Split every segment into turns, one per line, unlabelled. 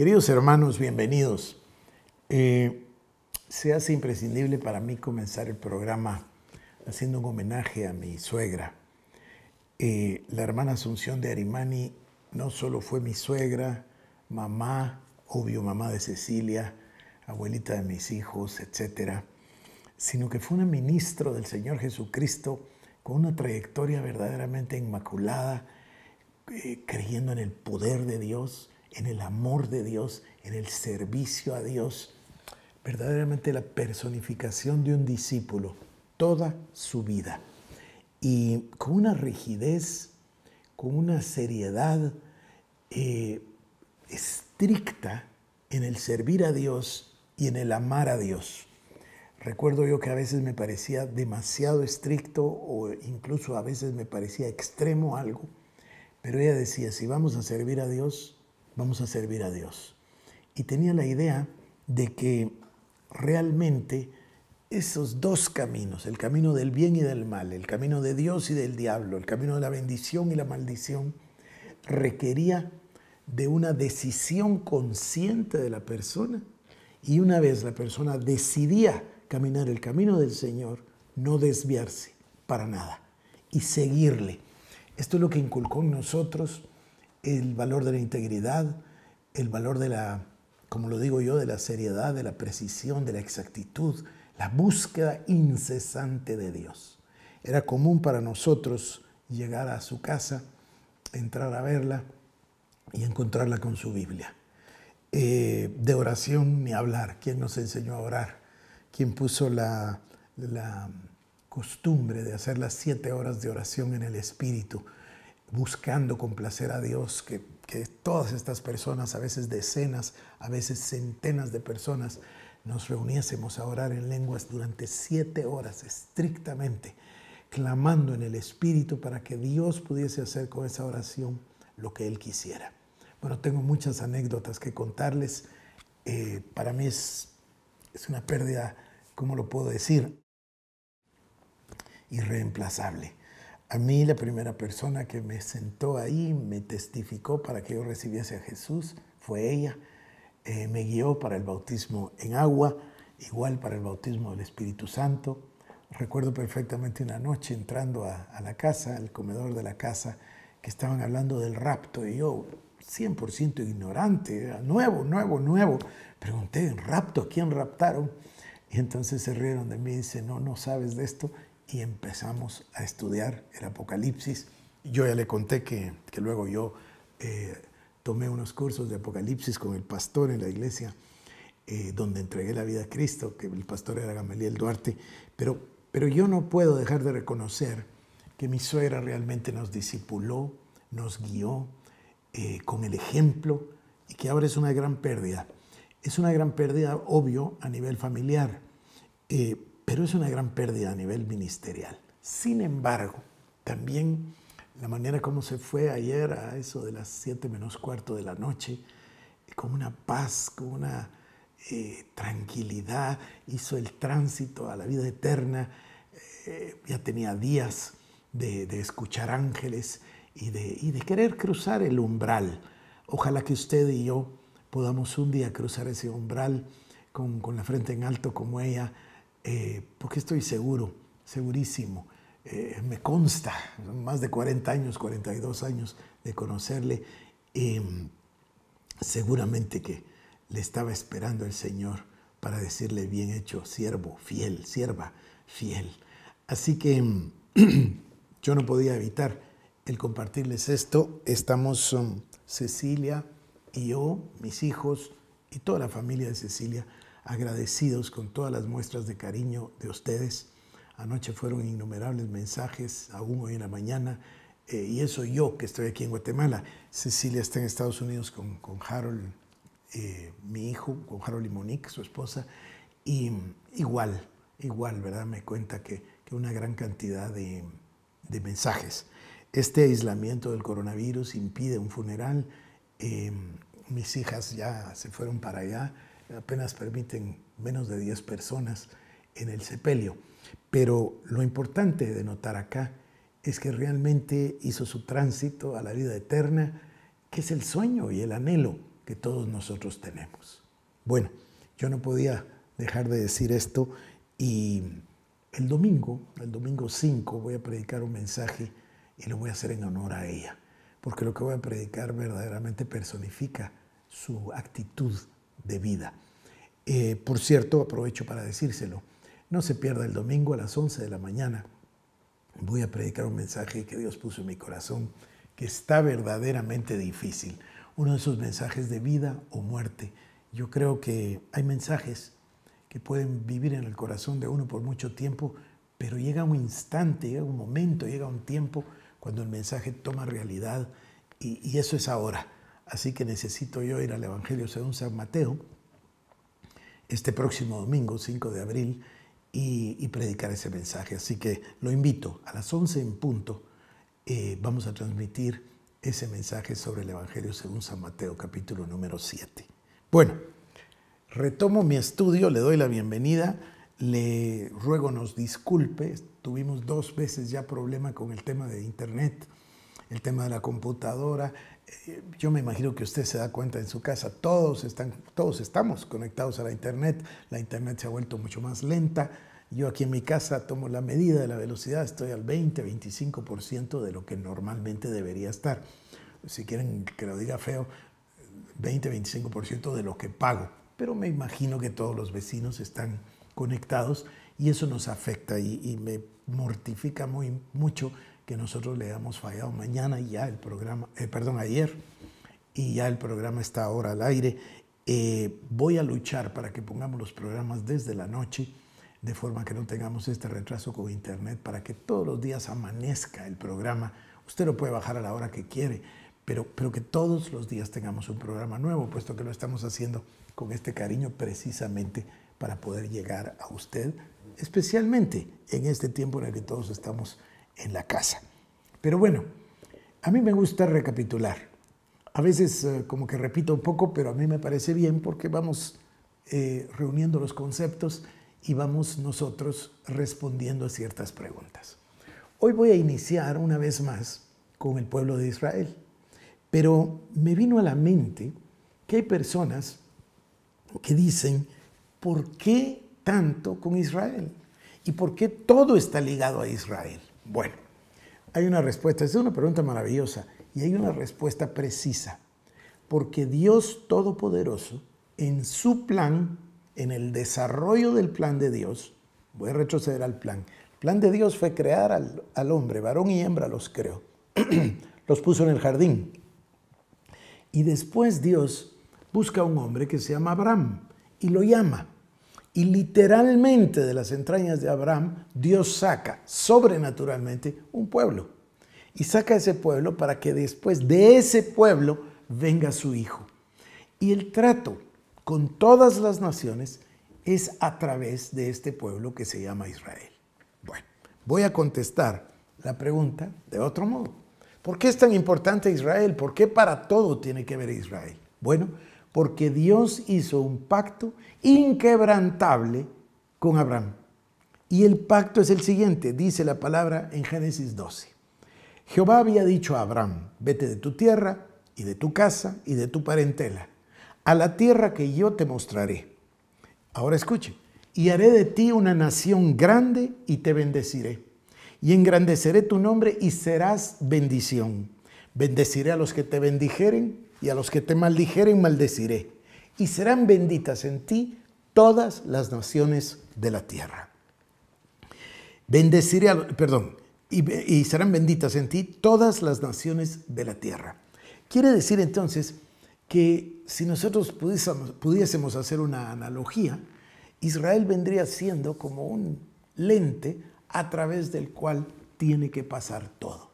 Queridos hermanos, bienvenidos. Eh, se hace imprescindible para mí comenzar el programa haciendo un homenaje a mi suegra. Eh, la hermana Asunción de Arimani no solo fue mi suegra, mamá, obvio mamá de Cecilia, abuelita de mis hijos, etcétera, sino que fue una ministro del Señor Jesucristo con una trayectoria verdaderamente inmaculada, eh, creyendo en el poder de Dios, en el amor de Dios, en el servicio a Dios. Verdaderamente la personificación de un discípulo toda su vida. Y con una rigidez, con una seriedad eh, estricta en el servir a Dios y en el amar a Dios. Recuerdo yo que a veces me parecía demasiado estricto o incluso a veces me parecía extremo algo, pero ella decía, si vamos a servir a Dios, vamos a servir a Dios. Y tenía la idea de que realmente esos dos caminos, el camino del bien y del mal, el camino de Dios y del diablo, el camino de la bendición y la maldición, requería de una decisión consciente de la persona. Y una vez la persona decidía caminar el camino del Señor, no desviarse para nada y seguirle. Esto es lo que inculcó en nosotros el valor de la integridad, el valor de la, como lo digo yo, de la seriedad, de la precisión, de la exactitud, la búsqueda incesante de Dios. Era común para nosotros llegar a su casa, entrar a verla y encontrarla con su Biblia. Eh, de oración ni hablar. ¿Quién nos enseñó a orar? ¿Quién puso la costumbre de hacer las siete horas de oración en el Espíritu? buscando complacer a Dios, que, todas estas personas, a veces decenas, a veces centenas de personas, nos reuniésemos a orar en lenguas durante siete horas estrictamente, clamando en el Espíritu para que Dios pudiese hacer con esa oración lo que Él quisiera. Bueno, tengo muchas anécdotas que contarles. Eh, para mí es, es una pérdida, ¿cómo lo puedo decir? Irreemplazable. A mí la primera persona que me sentó ahí, me testificó para que yo recibiese a Jesús, fue ella. Eh, me guió para el bautismo en agua, igual para el bautismo del Espíritu Santo. Recuerdo perfectamente una noche entrando a, la casa, al comedor de la casa, que estaban hablando del rapto y yo, 100% ignorante, nuevo, nuevo, nuevo, pregunté, ¿rapto? ¿Quién raptaron? Y entonces se rieron de mí y dicen, no, no sabes de esto y empezamos a estudiar el Apocalipsis. Yo ya le conté que, que luego yo eh, tomé unos cursos de Apocalipsis con el pastor en la iglesia, eh, donde entregué la vida a Cristo, que el pastor era Gamaliel Duarte, pero, pero yo no puedo dejar de reconocer que mi suegra realmente nos discipuló, nos guió eh, con el ejemplo y que ahora es una gran pérdida. Es una gran pérdida, obvio, a nivel familiar pero es una gran pérdida a nivel ministerial. Sin embargo, también la manera como se fue ayer a eso de las 7 menos cuarto de la noche, con una paz, con una eh, tranquilidad, hizo el tránsito a la vida eterna, eh, ya tenía días de, escuchar ángeles y de, querer cruzar el umbral. Ojalá que usted y yo podamos un día cruzar ese umbral con la frente en alto como ella eh, porque estoy seguro, segurísimo, eh, me consta, más de 40 años, 42 años de conocerle, em, seguramente que le estaba esperando el Señor para decirle bien hecho, siervo, fiel, sierva, fiel. Así que em, yo no podía evitar el compartirles esto. Estamos em, Cecilia y yo, mis hijos y toda la familia de Cecilia agradecidos con todas las muestras de cariño de ustedes. Anoche fueron innumerables mensajes, aún hoy en la mañana, eh, y eso yo que estoy aquí en Guatemala. Cecilia está en Estados Unidos con, con Harold, eh, mi hijo, con Harold y Monique, su esposa, y igual, igual, ¿verdad? Me cuenta que, que una gran cantidad de, de, mensajes. Este aislamiento del coronavirus impide un funeral. Eh, mis hijas ya se fueron para allá apenas permiten menos de 10 personas en el sepelio. Pero lo importante de notar acá es que realmente hizo su tránsito a la vida eterna, que es el sueño y el anhelo que todos nosotros tenemos. Bueno, yo no podía dejar de decir esto y el domingo, el domingo 5, voy a predicar un mensaje y lo voy a hacer en honor a ella, porque lo que voy a predicar verdaderamente personifica su actitud de vida. Eh, por cierto, aprovecho para decírselo, no se pierda el domingo a las 11 de la mañana. Voy a predicar un mensaje que Dios puso en mi corazón, que está verdaderamente difícil. Uno de sus mensajes de vida o muerte. Yo creo que hay mensajes que pueden vivir en el corazón de uno por mucho tiempo, pero llega un instante, llega un momento, llega un tiempo cuando el mensaje toma realidad y eso es ahora Así que necesito yo ir al Evangelio según San Mateo este próximo domingo, 5 de abril, y, predicar ese mensaje. Así que lo invito a las 11 en punto. Eh, vamos a transmitir ese mensaje sobre el Evangelio según San Mateo, capítulo número 7. Bueno, retomo mi estudio, le doy la bienvenida, le ruego nos disculpe, tuvimos dos veces ya problema con el tema de Internet, el tema de la computadora, yo me imagino que usted se da cuenta en su casa, todos, están, todos estamos conectados a la Internet, la Internet se ha vuelto mucho más lenta. Yo aquí en mi casa tomo la medida de la velocidad, estoy al 20, 25% de lo que normalmente debería estar. Si quieren que lo diga feo, 20, 25% de lo que pago. Pero me imagino que todos los vecinos están conectados y eso nos afecta y, y me mortifica muy, mucho que nosotros le hemos fallado. Mañana ya el programa, eh, perdón, ayer, y ya el programa está ahora al aire. Eh, voy a luchar para que pongamos los programas desde la noche, de forma que no tengamos este retraso con internet, para que todos los días amanezca el programa. Usted lo puede bajar a la hora que quiere, pero, pero que todos los días tengamos un programa nuevo, puesto que lo estamos haciendo con este cariño precisamente para poder llegar a usted, especialmente en este tiempo en el que todos estamos en la casa. Pero bueno, a mí me gusta recapitular. A veces eh, como que repito un poco, pero a mí me parece bien porque vamos eh, reuniendo los conceptos y vamos nosotros respondiendo a ciertas preguntas. Hoy voy a iniciar una vez más con el pueblo de Israel, pero me vino a la mente que hay personas que dicen, ¿por qué tanto con Israel? ¿Y por qué todo está ligado a Israel? Bueno, hay una respuesta. es una pregunta maravillosa y hay una respuesta precisa. Porque Dios Todopoderoso, en su plan, en el desarrollo del plan de Dios, voy a retroceder al plan. El plan de Dios fue crear al, al hombre, varón y hembra los creó. los puso en el jardín. Y después Dios busca a un hombre que se llama Abraham y lo llama. Y literalmente de las entrañas de Abraham, Dios saca sobrenaturalmente un pueblo. Y saca ese pueblo para que después de ese pueblo venga su hijo. Y el trato con todas las naciones es a través de este pueblo que se llama Israel. Bueno, voy a contestar la pregunta de otro modo. ¿Por qué es tan importante Israel? ¿Por qué para todo tiene que ver Israel? Bueno, porque Dios hizo un pacto inquebrantable con Abraham. Y el pacto es el siguiente, dice la palabra en Génesis 12. Jehová había dicho a Abraham, vete de tu tierra y de tu casa y de tu parentela, a la tierra que yo te mostraré. Ahora escuche, y haré de ti una nación grande y te bendeciré. Y engrandeceré tu nombre y serás bendición. Bendeciré a los que te bendijeren y a los que te maldijeren maldeciré, y serán benditas en ti todas las naciones de la tierra. Bendeciré, perdón, y, serán benditas en ti todas las naciones de la tierra. Quiere decir entonces que si nosotros pudiésemos, pudiésemos hacer una analogía, Israel vendría siendo como un lente a través del cual tiene que pasar todo.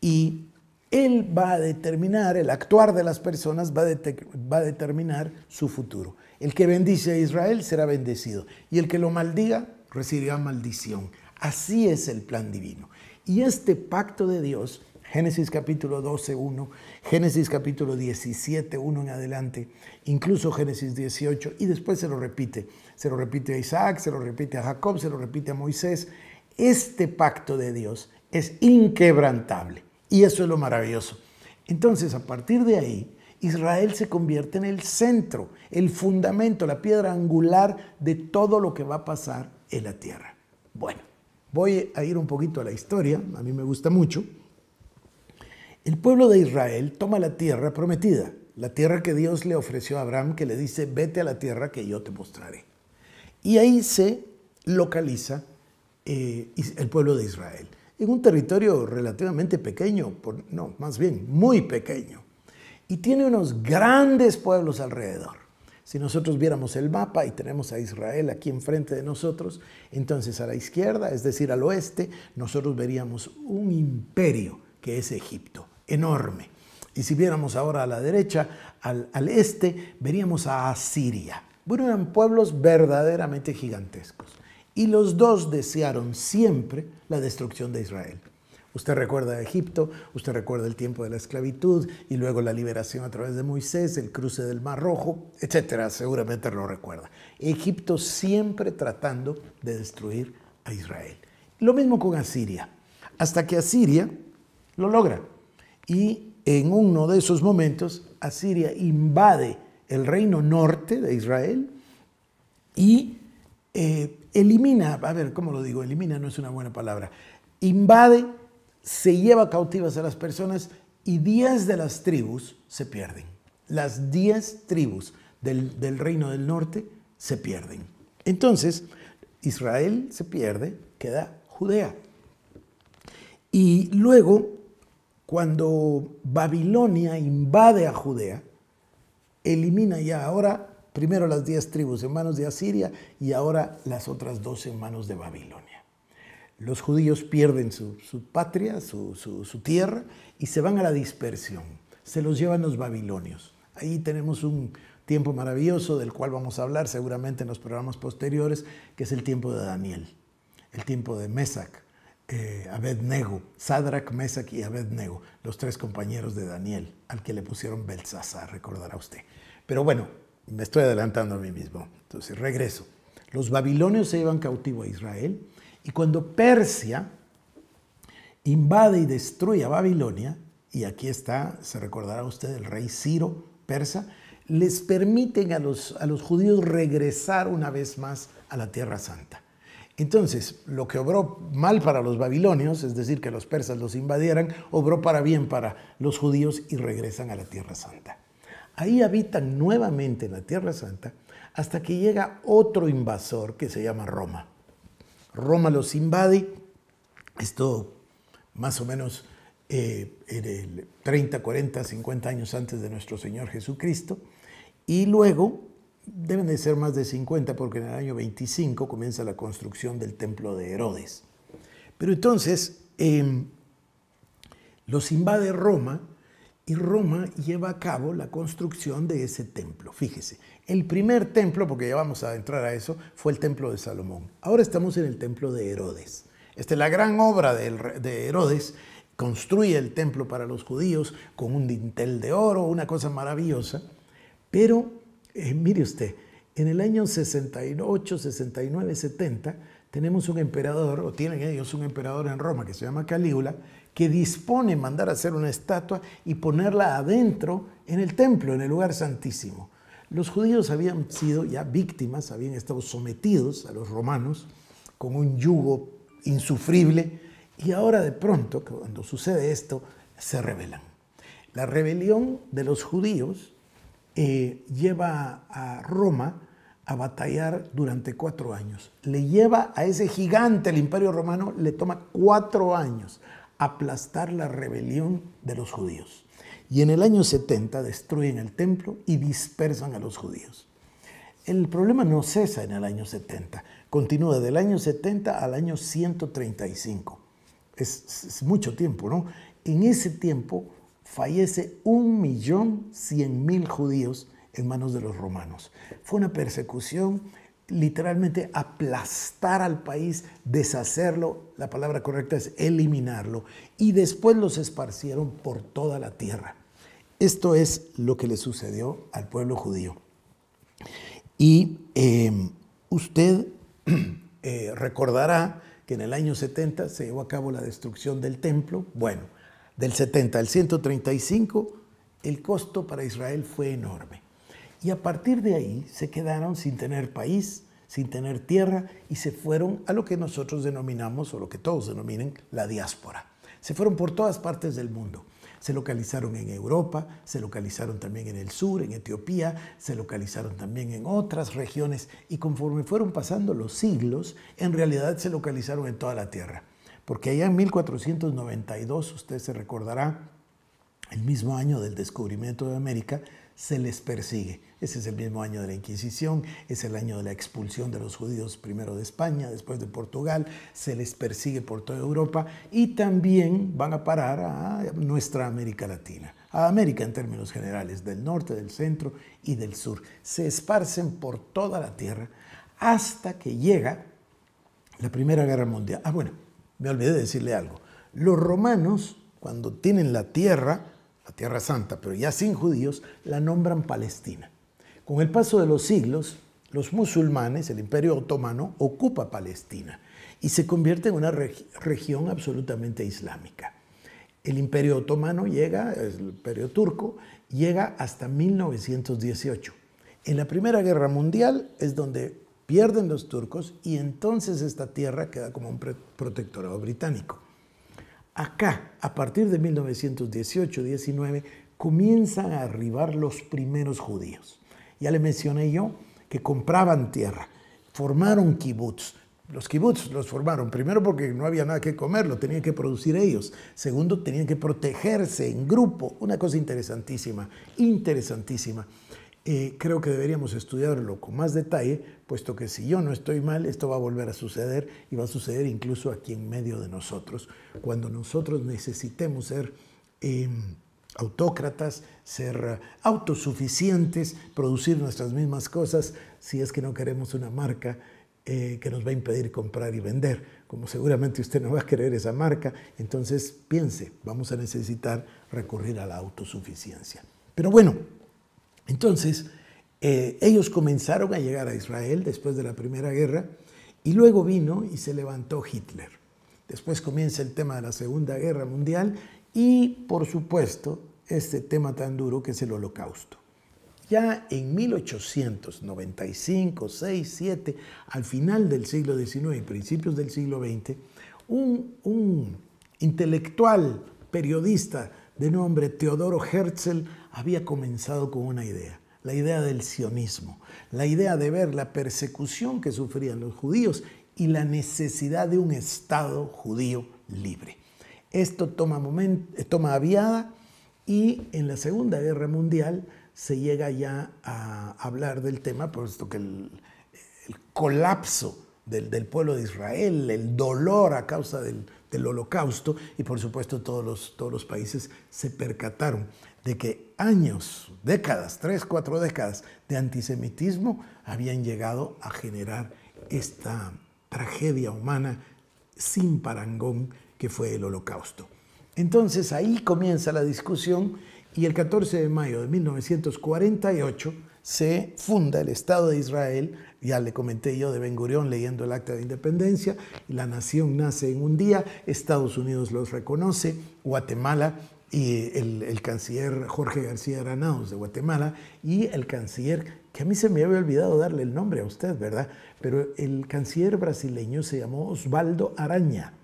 Y él va a determinar, el actuar de las personas va a, determinar su futuro. El que bendice a Israel será bendecido y el que lo maldiga recibirá maldición. Así es el plan divino. Y este pacto de Dios, Génesis capítulo 12, 1, Génesis capítulo 17, 1 en adelante, incluso Génesis 18, y después se lo repite. Se lo repite a Isaac, se lo repite a Jacob, se lo repite a Moisés. Este pacto de Dios es inquebrantable. Y eso es lo maravilloso. Entonces, a partir de ahí, Israel se convierte en el centro, el fundamento, la piedra angular de todo lo que va a pasar en la tierra. Bueno, voy a ir un poquito a la historia, a mí me gusta mucho. El pueblo de Israel toma la tierra prometida, la tierra que Dios le ofreció a Abraham, que le dice, vete a la tierra que yo te mostraré. Y ahí se localiza eh, el pueblo de Israel en un territorio relativamente pequeño, no, más bien muy pequeño. Y tiene unos grandes pueblos alrededor. Si nosotros viéramos el mapa y tenemos a Israel aquí enfrente de nosotros, entonces a la izquierda, es decir, al oeste, nosotros veríamos un imperio que es Egipto, enorme. Y si viéramos ahora a la derecha, al, al este, veríamos a Asiria. Bueno, eran pueblos verdaderamente gigantescos y los dos desearon siempre la destrucción de Israel. Usted recuerda Egipto, usted recuerda el tiempo de la esclavitud y luego la liberación a través de Moisés, el cruce del Mar Rojo, etcétera, seguramente lo recuerda. Egipto siempre tratando de destruir a Israel. Lo mismo con Asiria, hasta que Asiria lo logra. Y en uno de esos momentos, Asiria invade el reino norte de Israel y eh, elimina, a ver, ¿cómo lo digo? Elimina no es una buena palabra. Invade, se lleva cautivas a las personas y 10 de las tribus se pierden. Las 10 tribus del, del reino del norte se pierden. Entonces, Israel se pierde, queda Judea. Y luego, cuando Babilonia invade a Judea, elimina ya ahora Primero las diez tribus en manos de Asiria y ahora las otras dos en manos de Babilonia. Los judíos pierden su, patria, su, tierra y se van a la dispersión. Se los llevan los babilonios. Ahí tenemos un, tiempo maravilloso del cual vamos a hablar seguramente en los programas posteriores, que es el tiempo de Daniel, el tiempo de Mesac, eh, Abednego, Sadrach, Mesac y Abednego, los tres compañeros de Daniel, al que le pusieron Belsasar, recordará usted. Pero bueno, me estoy adelantando a mí mismo. Entonces, regreso. Los babilonios se llevan cautivo a Israel y cuando Persia invade y destruye a Babilonia, y aquí está, se recordará usted, el rey Ciro, persa, les permiten a los, a los judíos regresar una vez más a la Tierra Santa. Entonces, lo que obró mal para los babilonios, es decir, que los persas los invadieran, obró para bien para los judíos y regresan a la Tierra Santa. Ahí habitan nuevamente en la Tierra Santa hasta que llega otro invasor que se llama Roma. Roma los invade, esto más o menos eh, en el 30, 40, 50 años antes de nuestro Señor Jesucristo, y luego deben de ser más de 50 porque en el año 25 comienza la construcción del templo de Herodes. Pero entonces em, los invade Roma y Roma lleva a cabo la construcción de ese templo. Fíjese, el primer templo, porque ya vamos a entrar a eso, fue el templo de Salomón. Ahora estamos en el templo de Herodes. Esta es la gran obra de Herodes. Construye el templo para los judíos con un dintel de oro, una cosa maravillosa. Pero, eh, mire usted, en el año 68, 69, 70, tenemos un emperador, o tienen ellos un emperador en Roma que se llama Calígula, que dispone mandar hacer una estatua y ponerla adentro en el templo, en el lugar santísimo. Los judíos habían sido ya víctimas, habían estado sometidos a los romanos con un yugo insufrible y ahora de pronto, cuando sucede esto, se rebelan. La rebelión de los judíos eh, lleva a Roma a batallar durante cuatro años. Le lleva a ese gigante, el imperio romano, le toma cuatro años aplastar la rebelión de los judíos. Y en el año 70 destruyen el templo y dispersan a los judíos. El problema no cesa en el año 70, continúa del año 70 al año 135. Es, mucho tiempo, ¿no? En ese tiempo fallece un millón cien mil judíos en manos de los romanos. Fue una persecución literalmente aplastar al país, deshacerlo, la palabra correcta es eliminarlo, y después los esparcieron por toda la tierra. Esto es lo que le sucedió al pueblo judío. Y em, usted eh, recordará que en el año 70 se llevó a cabo la destrucción del templo. Bueno, del 70 al 135, el costo para Israel fue enorme. Y a partir de ahí se quedaron sin tener país, sin tener tierra y se fueron a lo que nosotros denominamos, o lo que todos denominen la diáspora. Se fueron por todas partes del mundo. Se localizaron en Europa, se localizaron también en el sur, en Etiopía, se localizaron también en otras regiones y conforme fueron pasando los siglos, en realidad se localizaron en toda la tierra. Porque allá en 1492, usted se recordará, el mismo año del descubrimiento de América, se les persigue ese es el mismo año de la Inquisición, es el año de la expulsión de los judíos primero de España, después de Portugal, se les persigue por toda Europa y también van a parar a nuestra América Latina, a América en términos generales, del norte, del centro y del sur. Se esparcen por toda la tierra hasta que llega la Primera Guerra Mundial. Ah, bueno, me olvidé de decirle algo. Los romanos, cuando tienen la tierra, la Tierra Santa, pero ya sin judíos, la nombran Palestina. Con el paso de los siglos, los musulmanes, el imperio otomano, ocupa Palestina y se convierte en una región absolutamente islámica. El imperio otomano llega, el imperio turco, llega hasta 1918. En la Primera Guerra Mundial es donde pierden los turcos y entonces esta tierra queda como un protectorado británico. Acá, a partir de 1918-19, comienzan a arribar los primeros judíos. Ya le mencioné yo que compraban tierra, formaron kibbutz. Los kibbutz los formaron, primero porque no había nada que comer, lo tenían que producir ellos. Segundo, tenían que protegerse en grupo. Una cosa interesantísima, interesantísima. Eh, creo que deberíamos estudiarlo con más detalle, puesto que si yo no estoy mal, esto va a volver a suceder y va a suceder incluso aquí en medio de nosotros, cuando nosotros necesitemos ser... Em, autócratas, ser autosuficientes, producir nuestras mismas cosas, si es que no queremos una marca eh, que nos va a impedir comprar y vender. Como seguramente usted no va a querer esa marca, entonces piense, vamos a necesitar recurrir a la autosuficiencia. Pero bueno, entonces eh, ellos comenzaron a llegar a Israel después de la Primera Guerra y luego vino y se levantó Hitler. Después comienza el tema de la Segunda Guerra Mundial y, por supuesto, este tema tan duro que es el holocausto. Ya en 1895, 6, 7, al final del siglo XIX y principios del siglo XX, un, intelectual periodista de nombre Teodoro Herzl había comenzado con una idea, la idea del sionismo, la idea de ver la persecución que sufrían los judíos y la necesidad de un Estado judío libre. Esto toma, eh, toma aviada y en la Segunda Guerra Mundial se llega ya a hablar del tema, puesto que el, colapso del, pueblo de Israel, el dolor a causa del, holocausto, y por supuesto todos los países se percataron de que años, décadas, tres, cuatro décadas de antisemitismo habían llegado a generar esta tragedia humana sin parangón que fue el holocausto. Entonces ahí comienza la discusión y el 14 de mayo de 1948 se funda el Estado de Israel, ya le comenté yo de Ben Gurión leyendo el Acta de Independencia, la nación nace en un día, Estados Unidos los reconoce, Guatemala y el, canciller Jorge García Granados de Guatemala y el canciller, que a mí se me había olvidado darle el nombre a usted, ¿verdad? Pero el canciller brasileño se llamó Osvaldo Araña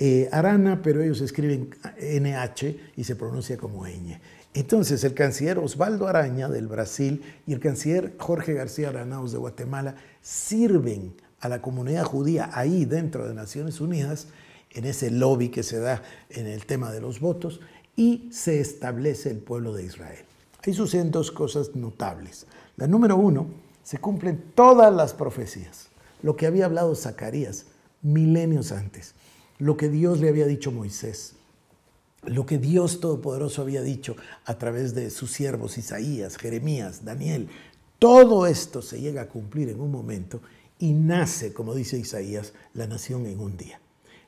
eh, Arana, pero ellos escriben NH y se pronuncia como ñ. Entonces, el canciller Osvaldo Araña del Brasil y el canciller Jorge García Aranaus de Guatemala sirven a la comunidad judía ahí dentro de Naciones Unidas, en ese lobby que se da en el tema de los votos, y se establece el pueblo de Israel. Ahí suceden dos cosas notables. La número uno, se cumplen todas las profecías, lo que había hablado Zacarías milenios antes lo que Dios le había dicho a Moisés, lo que Dios Todopoderoso había dicho a través de sus siervos Isaías, Jeremías, Daniel. Todo esto se llega a cumplir en un momento y nace, como dice Isaías, la nación en un día.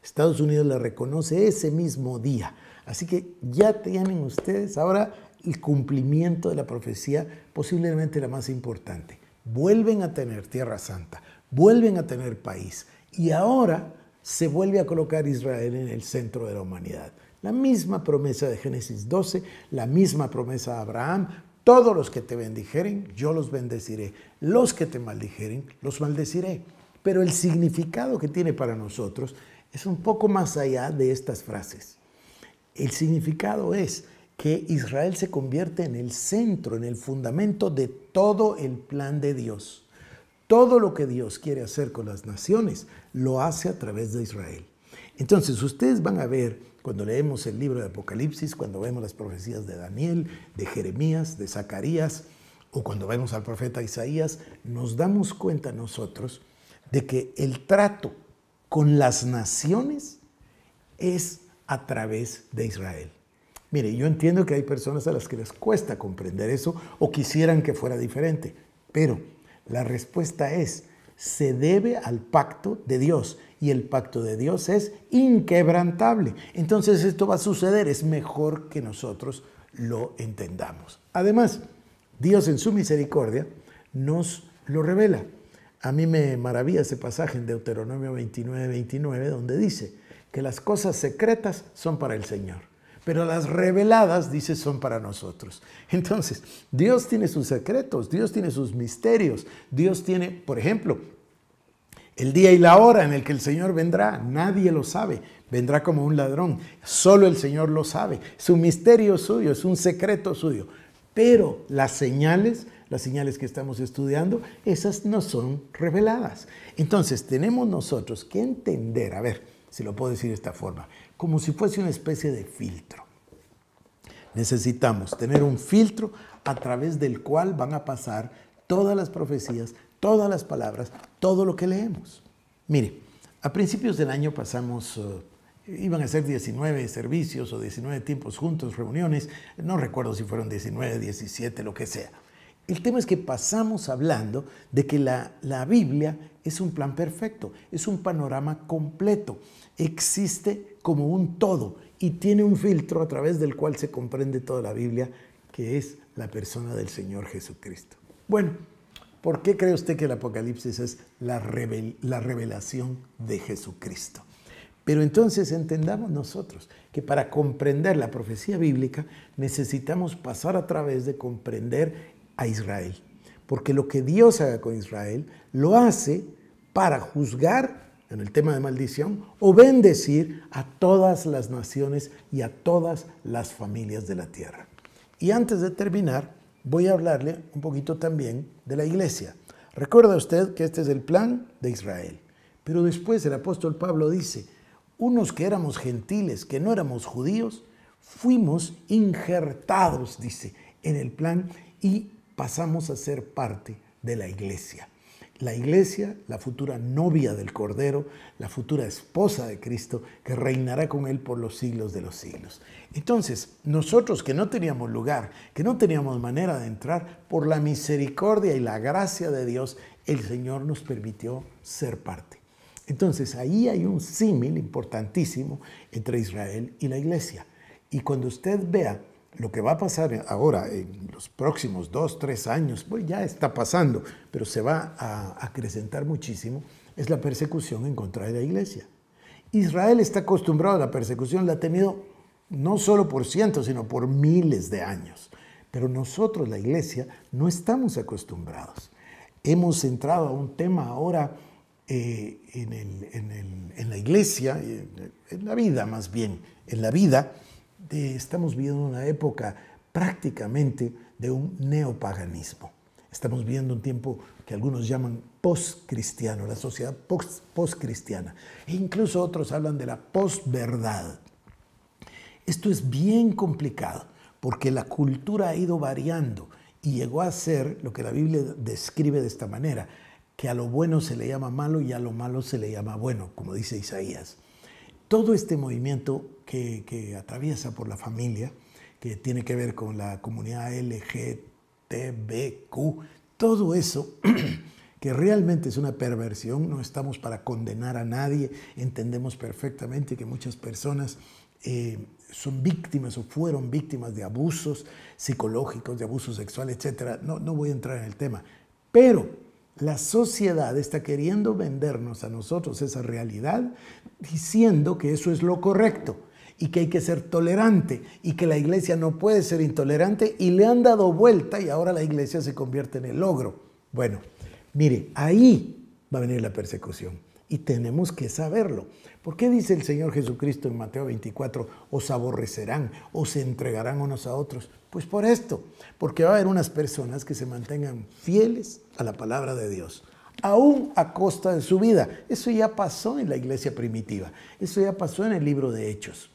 Estados Unidos la reconoce ese mismo día. Así que ya tienen ustedes ahora el cumplimiento de la profecía, posiblemente la más importante. Vuelven a tener Tierra Santa, vuelven a tener país. Y ahora se vuelve a colocar Israel en el centro de la humanidad. La misma promesa de Génesis 12, la misma promesa de Abraham, todos los que te bendijeren, yo los bendeciré. Los que te maldijeren, los maldeciré. Pero el significado que tiene para nosotros es un poco más allá de estas frases. El significado es que Israel se convierte en el centro, en el fundamento de todo el plan de Dios. Todo lo que Dios quiere hacer con las naciones lo hace a través de Israel. Entonces, ustedes van a ver cuando leemos el libro de Apocalipsis, cuando vemos las profecías de Daniel, de Jeremías, de Zacarías, o cuando vemos al profeta Isaías, nos damos cuenta nosotros de que el trato con las naciones es a través de Israel. Mire, yo entiendo que hay personas a las que les cuesta comprender eso o quisieran que fuera diferente, pero la respuesta es, se debe al pacto de Dios y el pacto de Dios es inquebrantable. Entonces esto va a suceder, es mejor que nosotros lo entendamos. Además, Dios en su misericordia nos lo revela. A mí me maravilla ese pasaje en Deuteronomio 29, 29, donde dice que las cosas secretas son para el Señor pero las reveladas, dice, son para nosotros. Entonces, Dios tiene sus secretos, Dios tiene sus misterios, Dios tiene, por ejemplo, el día y la hora en el que el Señor vendrá, nadie lo sabe. Vendrá como un ladrón. Solo el Señor lo sabe. Es un misterio suyo, es un secreto suyo. Pero las señales, las señales que estamos estudiando, esas no son reveladas. Entonces tenemos nosotros que entender, a ver si lo puedo decir de esta forma, como si fuese una especie de filtro. Necesitamos tener un filtro a través del cual van a pasar todas las profecías, todas las palabras, todo lo que leemos. Mire, a principios del año pasamos, eh, iban a ser 19 servicios o 19 tiempos juntos, reuniones, no recuerdo si fueron 19, 17, lo que sea. El tema es que pasamos hablando de que la, Biblia es un plan perfecto, es un panorama completo, existe como un todo y tiene un filtro a través del cual se comprende toda la Biblia, que es la persona del Señor Jesucristo. Bueno, ¿por qué cree usted que el Apocalipsis es la, la revelación de Jesucristo? Pero entonces entendamos nosotros que para comprender la profecía bíblica necesitamos pasar a través de comprender a Israel. Porque lo que Dios haga con Israel lo hace para juzgar en el tema de maldición o bendecir a todas las naciones y a todas las familias de la tierra. Y antes de terminar, voy a hablarle un poquito también de la iglesia. Recuerda usted que este es el plan de Israel. Pero después el apóstol Pablo dice, unos que éramos gentiles, que no éramos judíos, fuimos injertados, dice, en el plan y pasamos a ser parte de la iglesia. La iglesia, la futura novia del Cordero, la futura esposa de Cristo, que reinará con Él por los siglos de los siglos. Entonces, nosotros que no teníamos lugar, que no teníamos manera de entrar, por la misericordia y la gracia de Dios, el Señor nos permitió ser parte. Entonces, ahí hay un símil importantísimo entre Israel y la iglesia. Y cuando usted vea lo que va a pasar ahora, en los próximos dos, tres años, pues ya está pasando, pero se va a acrecentar muchísimo, es la persecución en contra de la iglesia. Israel está acostumbrado a la persecución, la ha tenido no solo por cientos, sino por miles de años. Pero nosotros, la iglesia, no estamos acostumbrados. Hemos entrado a un tema ahora eh, en la iglesia, en la vida más bien, en la vida, estamos viviendo una época prácticamente de un neopaganismo. Estamos viviendo un tiempo que algunos llaman postcristiano, la sociedad postcristiana. Post e incluso otros hablan de la posverdad. Esto es bien complicado porque la cultura ha ido variando y llegó a ser lo que la Biblia describe de esta manera, que a lo bueno se le llama malo y a lo malo se le llama bueno, como dice Isaías todo este movimiento que, atraviesa por la familia, que tiene que ver con la comunidad LGTBQ, todo eso que realmente es una perversión, no estamos para condenar a nadie, entendemos perfectamente que muchas personas eh, son víctimas o fueron víctimas de abusos psicológicos, de abusos sexuales, etc. No, no voy a entrar en el tema, pero la sociedad está queriendo vendernos a nosotros esa realidad diciendo que eso es lo correcto y que hay que ser tolerante y que la iglesia no puede ser intolerante y le han dado vuelta y ahora la iglesia se convierte en el logro. Bueno, mire, ahí va a venir la persecución y tenemos que saberlo. ¿Por qué dice el Señor Jesucristo en Mateo 24, os aborrecerán, os entregarán unos a otros? Pues por esto, porque va a haber unas personas que se mantengan fieles a la palabra de Dios, aún a costa de su vida. Eso ya pasó en la iglesia primitiva, eso ya pasó en el libro de Hechos.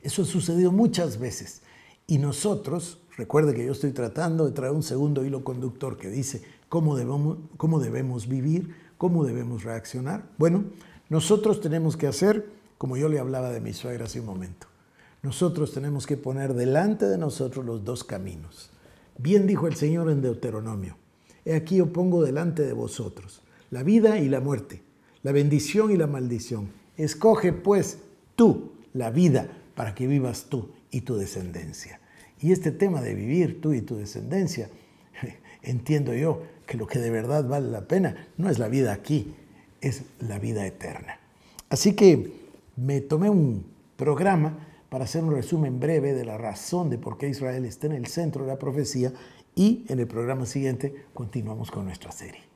Eso ha sucedido muchas veces. Y nosotros, recuerde que yo estoy tratando de traer un segundo hilo conductor que dice cómo debemos, cómo debemos vivir ¿Cómo debemos reaccionar? Bueno, nosotros tenemos que hacer, como yo le hablaba de mi suegra hace un momento, nosotros tenemos que poner delante de nosotros los dos caminos. Bien dijo el Señor en Deuteronomio, he aquí yo pongo delante de vosotros la vida y la muerte, la bendición y la maldición. Escoge pues tú la vida para que vivas tú y tu descendencia. Y este tema de vivir tú y tu descendencia, entiendo yo que lo que de verdad vale la pena no es la vida aquí, es la vida eterna. Así que me tomé un programa para hacer un resumen breve de la razón de por qué Israel está en el centro de la profecía y en el programa siguiente continuamos con nuestra serie.